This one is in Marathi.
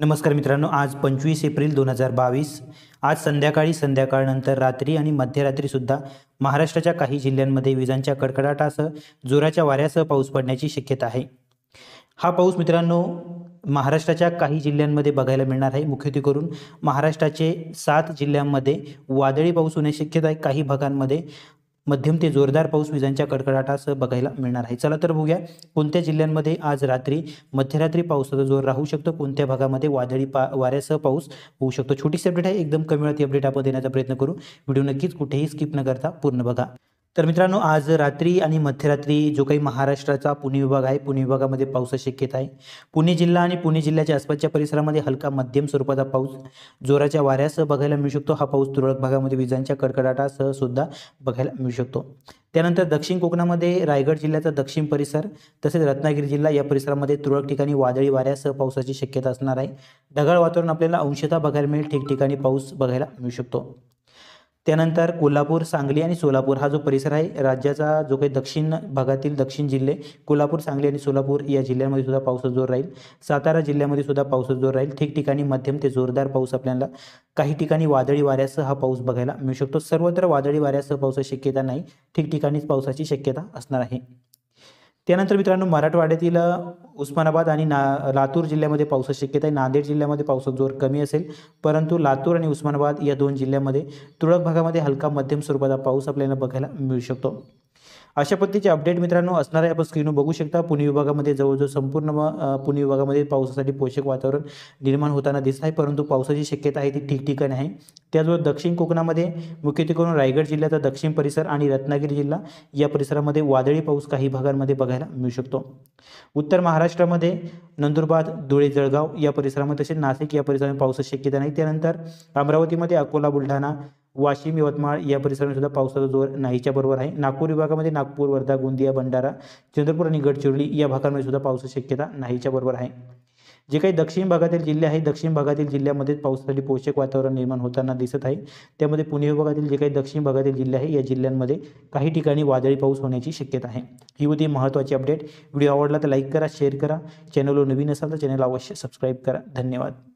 नमस्कार मित्रांनो आज पंचवीस एप्रिल दोन हजार बावीस आज संध्याकाळी संध्याकाळनंतर रात्री आणि मध्यरात्रीसुद्धा महाराष्ट्राच्या काही जिल्ह्यांमध्ये विजांच्या कडकडाटासह जोराच्या वाऱ्यासह पाऊस पडण्याची शक्यता आहे हा पाऊस मित्रांनो महाराष्ट्राच्या काही जिल्ह्यांमध्ये बघायला मिळणार आहे मुख्यत्वे करून महाराष्ट्राचे सात जिल्ह्यांमध्ये वादळी पाऊस होण्याची शक्यता आहे काही भागांमध्ये मध्यम ते जोरदार पाऊस विजांच्या कडकडाटासह बघायला मिळणार आहे चला तर बघूया कोणत्या जिल्ह्यांमध्ये आज रात्री मध्यरात्री पावसाचा जोर राहू शकतो कोणत्या भागामध्ये वादळी पा वाऱ्यासह पाऊस होऊ शकतो छोटीशी अपडेट आहे एकदम कमी वेळात अपडेट आपण देण्याचा प्रयत्न करू व्हिडिओ नक्कीच कुठेही स्किप न करता पूर्ण बघा तर मित्रांनो आज रात्री आणि मध्यरात्री जो काही महाराष्ट्राचा पुणे विभाग आहे पुणे विभागामध्ये पाऊस शक्यता आहे पुणे जिल्हा आणि पुणे जिल्ह्याच्या आसपासच्या परिसरामध्ये हलका मध्यम स्वरूपाचा पाऊस जोराच्या वाऱ्यासह बघायला मिळू शकतो हा पाऊस तुरळक भागामध्ये विजांच्या कडकडाटासह सुद्धा बघायला मिळू शकतो त्यानंतर दक्षिण कोकणामध्ये रायगड जिल्ह्याचा दक्षिण परिसर तसेच रत्नागिरी जिल्हा या परिसरामध्ये तुरळक ठिकाणी वादळी वाऱ्यासह पावसाची शक्यता असणार आहे ढगाळ वातावरण आपल्याला अंशतः बघायला मिळेल ठिकठिकाणी पाऊस बघायला मिळू शकतो त्यानंतर कोल्हापूर सांगली आणि सोलापूर हा जो परिसर आहे राज्याचा जो काही दक्षिण भागातील दक्षिण जिल्हे कोल्हापूर सांगली आणि सोलापूर या जिल्ह्यांमध्ये सुद्धा पावसाचा जोर राहील सातारा जिल्ह्यामध्ये सुद्धा पावसाचा जोर राहील ठिकठिकाणी मध्यम ते जोरदार पाऊस आपल्याला काही ठिकाणी वादळी वाऱ्यासह हा पाऊस बघायला मिळू शकतो सर्वत्र वादळी वाऱ्यासह पावसाची शक्यता नाही ठिकठिकाणीच पावसाची शक्यता असणार आहे त्यानंतर मित्रांनो मराठवाड्यातील उस्मानाबाद आणि ना लातूर जिल्ह्यामध्ये पावसाची शक्यता आहे नांदेड जिल्ह्यामध्ये पावसाचा जोर कमी असेल परंतु लातूर आणि उस्मानाबाद या दोन जिल्ह्यामध्ये तुरळक भागामध्ये हलका मध्यम स्वरूपाचा पाऊस आपल्याला बघायला मिळू शकतो अशा पद्धतीचे अपडेट मित्रांनो असणार आहे आपण स्क्रीनवर बघू शकता पुणे विभागामध्ये जवळजवळ संपूर्ण पुणे विभागामध्ये पावसासाठी पोषक वातावरण निर्माण होताना दिसत आहे परंतु पावसाची शक्यता आहे ती ठिकठिकाणी आहे त्याचबरोबर दक्षिण कोकणामध्ये मुख्यत्वे करून रायगड जिल्ह्याचा दक्षिण परिसर आणि रत्नागिरी जिल्हा या परिसरामध्ये वादळी पाऊस काही भागांमध्ये बघायला मिळू शकतो उत्तर महाराष्ट्रामध्ये नंदुरबार धुळे जळगाव या परिसरामध्ये तसेच नाशिक या परिसरामध्ये पावसाची शक्यता नाही त्यानंतर अमरावतीमध्ये अकोला बुलढाणा वाशिम यवतमाळ या सुद्धा पावसाचा जोर नाहीच्या बरोबर आहे नागपूर विभागामध्ये नागपूर वर्धा गोंदिया भंडारा चंद्रपूर आणि गडचिरोली या भागांमध्ये सुद्धा पावसाची शक्यता नाहीच्या बरोबर आहे जे काही दक्षिण भागातील जिल्हे आहे दक्षिण भागातील जिल्ह्यामध्ये पावसासाठी पोषक वातावरण निर्माण होताना दिसत आहे त्यामध्ये पुणे विभागातील जे काही दक्षिण भागातील जिल्हे आहे या जिल्ह्यांमध्ये काही ठिकाणी वादळी पाऊस होण्याची शक्यता आहे ही होती महत्त्वाची अपडेट व्हिडिओ आवडला तर लाईक करा शेअर करा चॅनलवर नवीन असाल तर चॅनल अवश्य सबस्क्राईब करा धन्यवाद